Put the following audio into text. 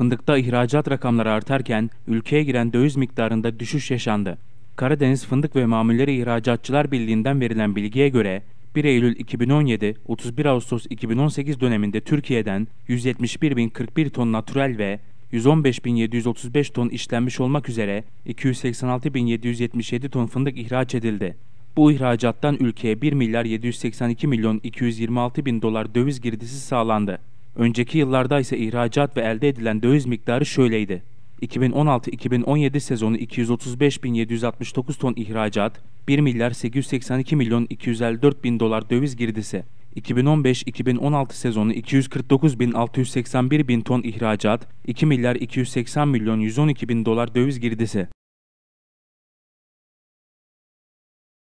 Fındıkta ihracat rakamları artarken ülkeye giren döviz miktarında düşüş yaşandı. Karadeniz Fındık ve Mamulleri İhracatçılar Birliği'nden verilen bilgiye göre 1 Eylül 2017 31 Ağustos 2018 döneminde Türkiye'den 171.041 ton natürel ve 115.735 ton işlenmiş olmak üzere 286.777 ton fındık ihraç edildi. Bu ihracattan ülkeye 1 milyar 782 milyon 226 bin dolar döviz girdisi sağlandı. Önceki yıllarda ise ihracat ve elde edilen döviz miktarı şöyleydi. 2016-2017 sezonu 235.769 ton ihracat, 1 milyar 882 milyon 254 bin dolar döviz girdisi, 2015-2016 sezonu 249.681 bin ton ihracat, 2 milyar 280 milyon 112 bin dolar döviz girdisi.